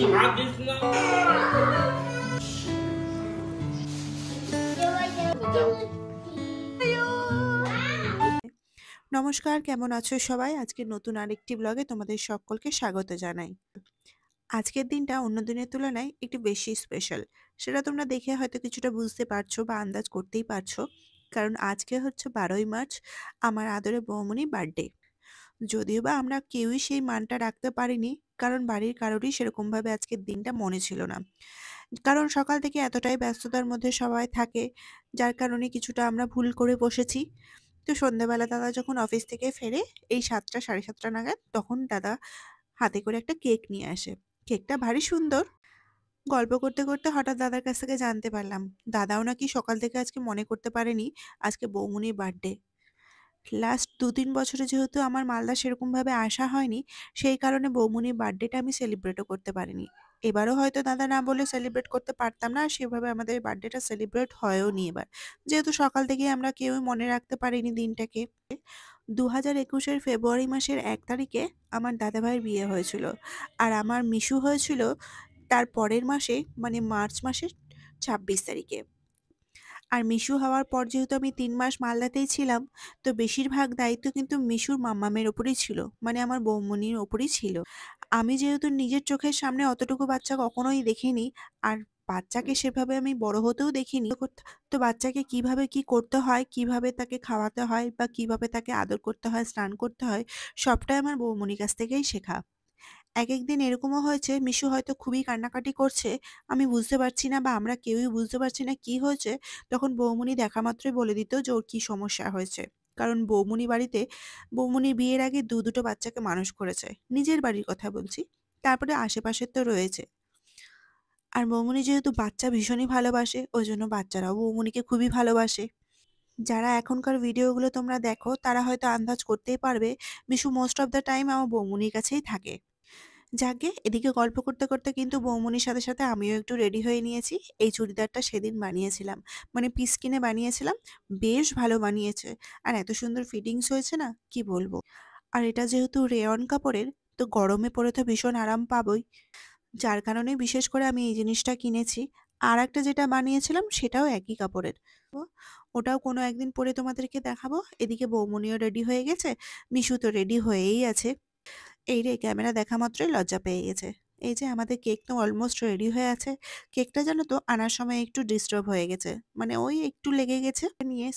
নমস্কার কেমন আছো সবাই আজকে নতুন আরেকটি ব্লগে তোমাদের সকলকে স্বাগত জানাই আজকের দিনটা অন্য দিনের তুলনায় একটু বেশি স্পেশাল সেটা তোমরা দেখে হয়তো কিছুটা বুঝতে পারছো বা আন্দাজ করতেই পারছো কারণ আজকে হচ্ছে বারোই মার্চ আমার আদরে বৌমনি বার্থডে যদিও বা আমরা কেউই সেই মানটা রাখতে পারিনি কারণ বাড়ির কারোরই সেরকমভাবে আজকের দিনটা মনে ছিল না কারণ সকাল থেকে এতটাই ব্যস্ততার মধ্যে সবাই থাকে যার কারণে কিছুটা আমরা ভুল করে বসেছি তো সন্ধ্যেবেলা দাদা যখন অফিস থেকে ফেরে এই সাতটা সাড়ে সাতটা নাগাদ তখন দাদা হাতে করে একটা কেক নিয়ে আসে কেকটা ভারী সুন্দর গল্প করতে করতে হঠাৎ দাদার কাছ থেকে জানতে পারলাম দাদাও নাকি সকাল থেকে আজকে মনে করতে পারেনি আজকে বৌমনির বার্থডে লাস্ট দু তিন বছরে যেহেতু আমার মালদা সেরকমভাবে আসা হয়নি সেই কারণে বৌমনির বার্থডেটা আমি সেলিব্রেটও করতে পারিনি এবারও হয়তো দাদা না বলে সেলিব্রেট করতে পারতাম না সেভাবে আমাদের বার্থডেটা সেলিব্রেট হয়ও নি এবার যেহেতু সকাল থেকে আমরা কেউই মনে রাখতে পারিনি দিনটাকে দু হাজার একুশের ফেব্রুয়ারি মাসের এক তারিখে আমার দাদাভাইয়ের বিয়ে হয়েছিল আর আমার মিশু হয়েছিল তার পরের মাসে মানে মার্চ মাসের ছাব্বিশ তারিখে আর মিশু হওয়ার পর যেহেতু আমি তিন মাস মালদাতেই ছিলাম তো বেশিরভাগ দায়িত্ব কিন্তু মিশুর মাম্মামের ওপরই ছিল মানে আমার বৌমনির ওপরই ছিল আমি যেহেতু নিজের চোখের সামনে অতটুকু বাচ্চা কখনোই দেখিনি আর বাচ্চাকে সেভাবে আমি বড় হতেও দেখিনি তো বাচ্চাকে কিভাবে কি করতে হয় কিভাবে তাকে খাওয়াতে হয় বা কিভাবে তাকে আদর করতে হয় স্নান করতে হয় সবটাই আমার বৌমনির কাছ থেকেই শেখা এক এক দিন এরকমও হয়েছে মিশু হয়তো খুবই কান্নাকাটি করছে আমি বুঝতে পারছি না বা আমরা কেউই বুঝতে পারছি না কি হয়েছে তখন বৌমনি দেখা মাত্রই বলে দিত যে ওর কী সমস্যা হয়েছে কারণ বৌমনি বাড়িতে বৌমনি বিয়ের আগে দু দুটো বাচ্চাকে মানুষ করেছে নিজের বাড়ির কথা বলছি তারপরে আশেপাশের তো রয়েছে আর বৌমনি যেহেতু বাচ্চা ভীষণই ভালোবাসে ওই জন্য বাচ্চারাও বৌমনিকে খুবই ভালোবাসে যারা এখনকার ভিডিওগুলো তোমরা দেখো তারা হয়তো আন্দাজ করতেই পারবে Mishu most of the time আমার বৌমনির কাছেই থাকে যাকে এদিকে গল্প করতে করতে কিন্তু বৌমনির সাথে সাথে আমিও একটু রেডি হয়ে নিয়েছি এই চুড়িদারটা সেদিন বানিয়েছিলাম মানে পিস কিনে বানিয়েছিলাম বেশ ভালো বানিয়েছে আর এত সুন্দর ফিটিংস হয়েছে না কি বলবো আর এটা যেহেতু রেয়ন কাপড়ের তো গরমে পরে তো ভীষণ আরাম পাবই যার কারণে বিশেষ করে আমি এই জিনিসটা কিনেছি আর একটা যেটা বানিয়েছিলাম সেটাও একই কাপড়ের ওটাও কোনো একদিন পরে তোমাদেরকে দেখাবো এদিকে বৌমনিও রেডি হয়ে গেছে মিশু তো রেডি হয়েই আছে এই রে ক্যামেরা দেখা মাত্রই লজ্জা পেয়ে গেছে এই যে আমাদের কেক তো অলমোস্ট রেডি হয়ে আছে কেকটা জানো তো আনার সময় একটু ডিস্টার্ব হয়ে গেছে মানে ওই একটু লেগে গেছে নিয়ে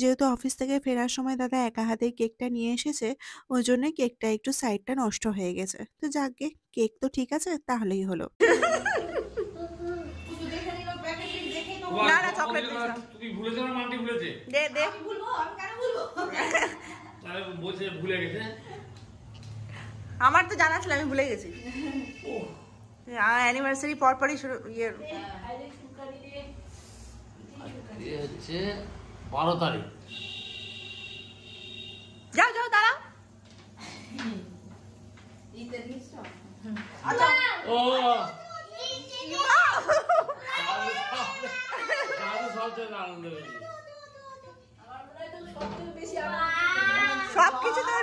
যেহেতু অফিস থেকে ফেরার সময় দাদা একা হাতেই কেকটা নিয়ে এসেছে ওই জন্যই কেকটা একটু সাইডটা নষ্ট হয়ে গেছে তো যাকে কেক তো ঠিক আছে তাহলেই হলো ভুলে গেছে আমার তো জানা ছিল আমি ভুলে গেছি অ্যানিভার্সারি পরপরই শুরু ইয়ে হচ্ছে বারো তারিখ যাও যাও দাঁড়াও আচ্ছা। ও আচ্ছা। সবকিছু তোর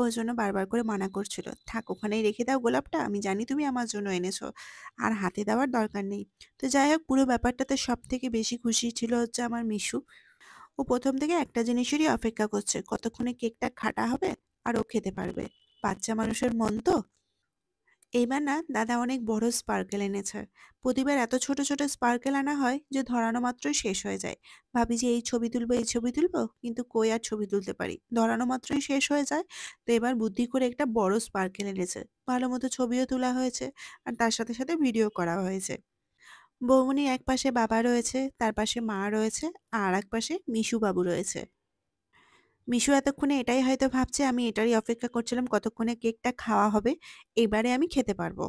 ওর জন্য বারবার করে মানা করছিল থাক ওখানেই রেখে দাও গোলাপটা আমি জানি তুমি আমার জন্য এনেছো আর হাতে দেওয়ার দরকার নেই তো যাই হোক পুরো ব্যাপারটাতে সব থেকে বেশি খুশি ছিল হচ্ছে আমার মিশু ও প্রথম থেকে একটা জিনিসেরই অপেক্ষা করছে কতক্ষণে কেকটা খাটা হবে আর ও খেতে পারবে বাচ্চা মানুষের মন তো এইবার না দাদা অনেক বড় স্পার্কেল এনেছে প্রতিবার এত ছোট ছোট স্পার্কেল আনা হয় যে ধরানো মাত্রই শেষ হয়ে যায় ভাবি যে এই ছবি তুলবো এই ছবি তুলবো কিন্তু কই আর ছবি তুলতে পারি ধরানো মাত্রই শেষ হয়ে যায় তো এবার বুদ্ধি করে একটা বড় স্পার্কেল এনেছে ভালো মতো ছবিও তোলা হয়েছে আর তার সাথে সাথে ভিডিও করা হয়েছে বৌমনি এক পাশে বাবা রয়েছে তার পাশে মা রয়েছে আর এক পাশে মিশু বাবু রয়েছে মিশু এতক্ষণে এটাই হয়তো ভাবছে আমি এটারই অপেক্ষা করছিলাম কতক্ষণে কেকটা খাওয়া হবে এবারে আমি খেতে পারবো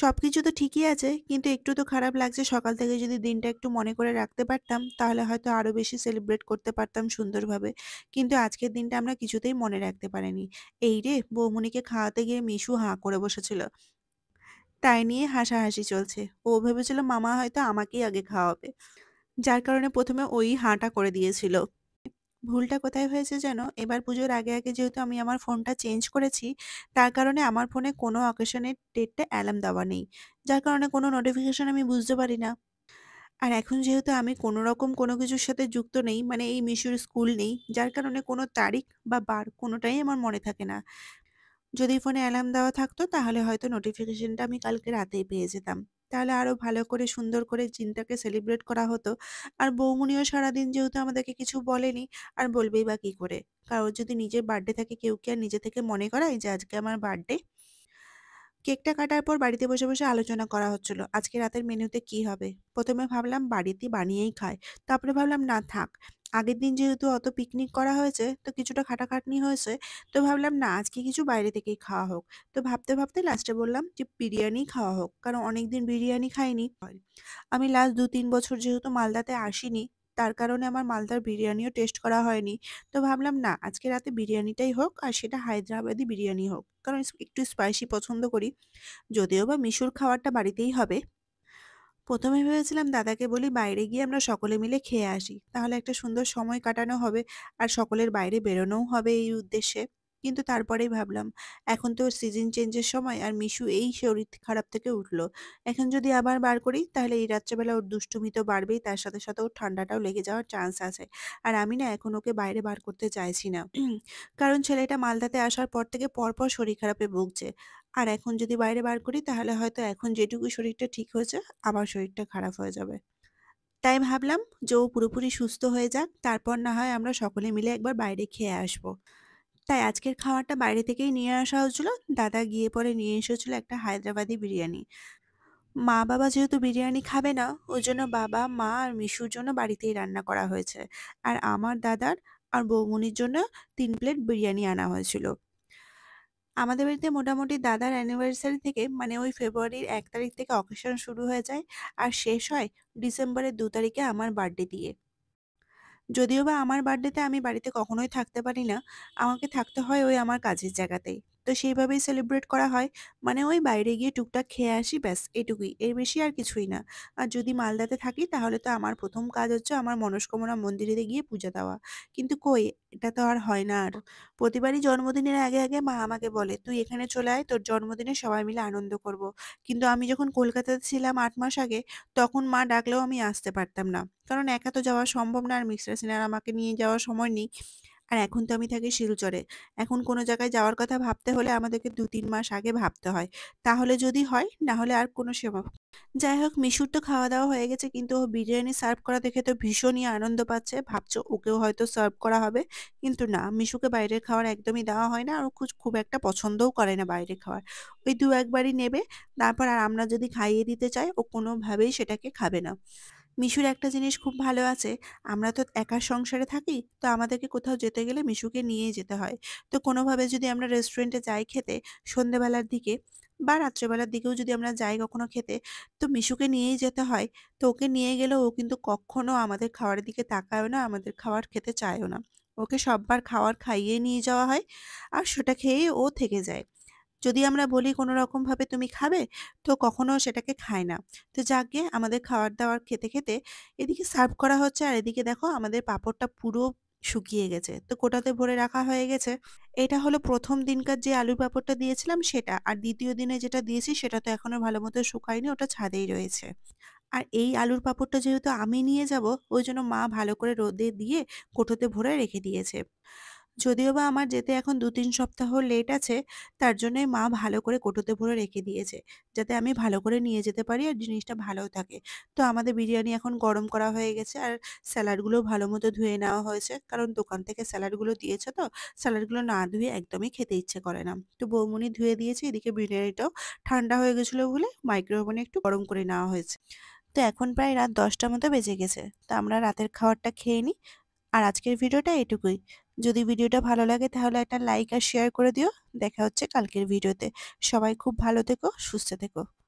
সব কিছু তো ঠিকই আছে কিন্তু একটু তো খারাপ লাগছে সকাল থেকে যদি দিনটা একটু মনে করে রাখতে পারতাম তাহলে হয়তো আরও বেশি সেলিব্রেট করতে পারতাম সুন্দরভাবে কিন্তু আজকের দিনটা আমরা কিছুতেই মনে রাখতে পারিনি এই রে বৌমনিকে খাওয়াতে গিয়ে মিশু হাঁ করে বসেছিল তাই নিয়ে হাসাহাসি চলছে ও ভেবেছিল মামা হয়তো আমাকেই আগে খাওয়াবে যার কারণে প্রথমে ওই হাঁটা করে দিয়েছিল ভুলটা কোথায় হয়েছে যেন এবার পুজোর আগে আগে যেহেতু আমি আমার ফোনটা চেঞ্জ করেছি তার কারণে আমার ফোনে কোনো অকেশনের ডেটটা অ্যালার্ম দেওয়া নেই যার কারণে কোনো নোটিফিকেশান আমি বুঝতে পারি না আর এখন যেহেতু আমি কোনো রকম কোনো কিছুর সাথে যুক্ত নেই মানে এই মিশোর স্কুল নেই যার কারণে কোনো তারিখ বা বার কোনোটাই আমার মনে থাকে না যদি ফোনে অ্যালার্ম দেওয়া থাকতো তাহলে হয়তো নোটিফিকেশনটা আমি কালকে রাতেই পেয়ে যেতাম তাহলে আরও ভালো করে সুন্দর করে দিনটাকে সেলিব্রেট করা হতো আর বৌমনিও সারাদিন যেহেতু আমাদেরকে কিছু বলেনি আর বলবেই বা কী করে কারোর যদি নিজের বার্থডে থাকে কেউ কি আর নিজে থেকে মনে করায় যে আজকে আমার বার্থডে কেকটা কাটার পর বাড়িতে বসে বসে আলোচনা করা হচ্ছিল আজকে রাতের মেনুতে কি হবে প্রথমে ভাবলাম বাড়িতে বানিয়েই খায় তারপরে ভাবলাম না থাক আগের দিন যেহেতু অত পিকনিক করা হয়েছে তো কিছুটা খাটাখাটনি হয়েছে তো ভাবলাম না আজকে কিছু বাইরে থেকেই খাওয়া হোক তো ভাবতে ভাবতে লাস্টে বললাম যে বিরিয়ানি খাওয়া হোক কারণ অনেকদিন বিরিয়ানি খাইনি আমি লাস্ট দু তিন বছর যেহেতু মালদাতে আসিনি তার কারণে আমার মালদার বিরিয়ানিও টেস্ট করা হয়নি তো ভাবলাম না আজকে রাতে বিরিয়ানিটাই হোক আর সেটা হায়দ্রাবাদি বিরিয়ানি হোক কারণ একটু স্পাইসি পছন্দ করি যদিও বা মিশুর খাবারটা বাড়িতেই হবে প্রথমে ভেবেছিলাম দাদাকে বলি বাইরে গিয়ে আমরা সকলে মিলে খেয়ে আসি তাহলে একটা সুন্দর সময় কাটানো হবে আর সকলের বাইরে বেরোনোও হবে এই উদ্দেশ্যে কিন্তু তারপরেই ভাবলাম এখন তো সিজন চেঞ্জের সময় আর মিশু এই শরীর খারাপ থেকে উঠল এখন যদি আবার বার করি তাহলে এই রাত্রেবেলা ওর দুষ্টুমি তো বাড়বেই তার সাথে সাথে ওর ঠান্ডাটাও লেগে যাওয়ার চান্স আছে আর আমি না এখন ওকে বাইরে বার করতে চাইছি না কারণ ছেলেটা মালদাতে আসার পর থেকে পরপর শরীর খারাপে ভুগছে আর এখন যদি বাইরে বার করি তাহলে হয়তো এখন যেটুকু শরীরটা ঠিক হয়েছে আবার শরীরটা খারাপ হয়ে যাবে তাই ভাবলাম যে ও পুরোপুরি সুস্থ হয়ে যাক তারপর না হয় আমরা সকলে মিলে একবার বাইরে খেয়ে আসবো তাই আজকের খাবারটা বাইরে থেকেই নিয়ে আসা হয়েছিল দাদা গিয়ে পরে নিয়ে এসেছিল একটা হায়দ্রাবাদি বিরিয়ানি মা বাবা যেহেতু বিরিয়ানি খাবে না ওই জন্য বাবা মা আর মিশুর জন্য বাড়িতেই রান্না করা হয়েছে আর আমার দাদার আর বৌমনির জন্য তিন প্লেট বিরিয়ানি আনা হয়েছিল আমাদের বাড়িতে মোটামুটি দাদার অ্যানিভার্সারি থেকে মানে ওই ফেব্রুয়ারির এক তারিখ থেকে অকেশন শুরু হয়ে যায় আর শেষ হয় ডিসেম্বরের দু তারিখে আমার বার্থডে দিয়ে যদিও বা আমার বার্থডেতে আমি বাড়িতে কখনোই থাকতে পারি না আমাকে থাকতে হয় ওই আমার কাজের জায়গাতেই তো সেইভাবেই সেলিব্রেট করা হয় মানে ওই বাইরে গিয়ে টুকটাক খেয়ে আসি ব্যাস এটুকুই এর বেশি আর কিছুই না আর যদি মালদাতে থাকি তাহলে তো আমার প্রথম কাজ হচ্ছে আমার মনস্কামনা মন্দিরেতে গিয়ে পূজা দেওয়া কিন্তু কই এটা তো আর হয় না আর প্রতিবারই জন্মদিনের আগে আগে মা আমাকে বলে তুই এখানে চলে আয় তোর জন্মদিনে সবাই মিলে আনন্দ করব। কিন্তু আমি যখন কলকাতাতে ছিলাম আট মাস আগে তখন মা ডাকলেও আমি আসতে পারতাম না কারণ একা তো যাওয়া সম্ভব না আর মিক্সার সিনার আমাকে নিয়ে যাওয়ার সময় নেই আর এখন তো আমি থাকি শিলচরে এখন কোনো জায়গায় যাওয়ার কথা ভাবতে হলে আমাদেরকে দু তিন মাস আগে ভাবতে হয় তাহলে যদি হয় না হলে আর কোনো সেবা যাই হোক মিশুর তো খাওয়া দাওয়া হয়ে গেছে কিন্তু ও বিরিয়ানি সার্ভ করা দেখে তো ভীষণই আনন্দ পাচ্ছে ভাবছো ওকেও হয়তো সার্ভ করা হবে কিন্তু না মিশুকে বাইরের খাওয়ার একদমই দেওয়া হয় না আর খুব খুব একটা পছন্দও করে না বাইরে খাওয়ার ওই দু একবারই নেবে তারপর আর আমরা যদি খাইয়ে দিতে চাই ও কোনোভাবেই সেটাকে খাবে না মিশুর একটা জিনিস খুব ভালো আছে আমরা তো একা সংসারে থাকি তো আমাদেরকে কোথাও যেতে গেলে মিশুকে নিয়েই যেতে হয় তো কোনোভাবে যদি আমরা রেস্টুরেন্টে যাই খেতে সন্ধেবেলার দিকে বা রাত্রেবেলার দিকেও যদি আমরা যাই কখনো খেতে তো মিশুকে নিয়েই যেতে হয় তো ওকে নিয়ে গেলে ও কিন্তু কখনো আমাদের খাওয়ারের দিকে তাকায়ও না আমাদের খাবার খেতে চায়ও না ওকে সববার খাওয়ার খাইয়ে নিয়ে যাওয়া হয় আর সেটা খেয়ে ও থেকে যায় যদি আমরা বলি কোনো রকমভাবে তুমি খাবে তো কখনো সেটাকে খায় না তো যাকে আমাদের খাওয়ার দাওয়ার খেতে খেতে এদিকে সার্ভ করা হচ্ছে আর এদিকে দেখো আমাদের পাঁপড়টা পুরো শুকিয়ে গেছে তো কোটাতে ভরে রাখা হয়ে গেছে এটা হলো প্রথম দিনকার যে আলুর পাঁপড়টা দিয়েছিলাম সেটা আর দ্বিতীয় দিনে যেটা দিয়েছি সেটা তো এখনো ভালো মতো শুকায়নি ওটা ছাদেই রয়েছে আর এই আলুর পাঁপড়টা যেহেতু আমি নিয়ে যাব ওই জন্য মা ভালো করে রোদে দিয়ে কোটোতে ভরে রেখে দিয়েছে যদিও বা আমার যেতে এখন দু তিন সপ্তাহ লেট আছে তার জন্যে মা ভালো করে কোটোতে ভরে রেখে দিয়েছে যাতে আমি ভালো করে নিয়ে যেতে পারি আর জিনিসটা ভালোও থাকে তো আমাদের বিরিয়ানি এখন গরম করা হয়ে গেছে আর স্যালাডগুলো ভালো মতো ধুয়ে নেওয়া হয়েছে কারণ দোকান থেকে স্যালাডগুলো দিয়েছে তো স্যালাডগুলো না ধুয়ে একদমই খেতে ইচ্ছে করে না তো বৌমনি ধুয়ে দিয়েছে এদিকে বিরিয়ানিটাও ঠান্ডা হয়ে গেছিলো বলে মাইক্রোওভেনে একটু গরম করে নেওয়া হয়েছে তো এখন প্রায় রাত দশটার মতো বেজে গেছে তো আমরা রাতের খাবারটা খেয়ে নিই আর আজকের ভিডিওটা এটুকুই যদি ভিডিওটা ভালো লাগে তাহলে একটা লাইক আর শেয়ার করে দিও দেখা হচ্ছে কালকের ভিডিওতে সবাই খুব ভালো থেকো সুস্থ থেকো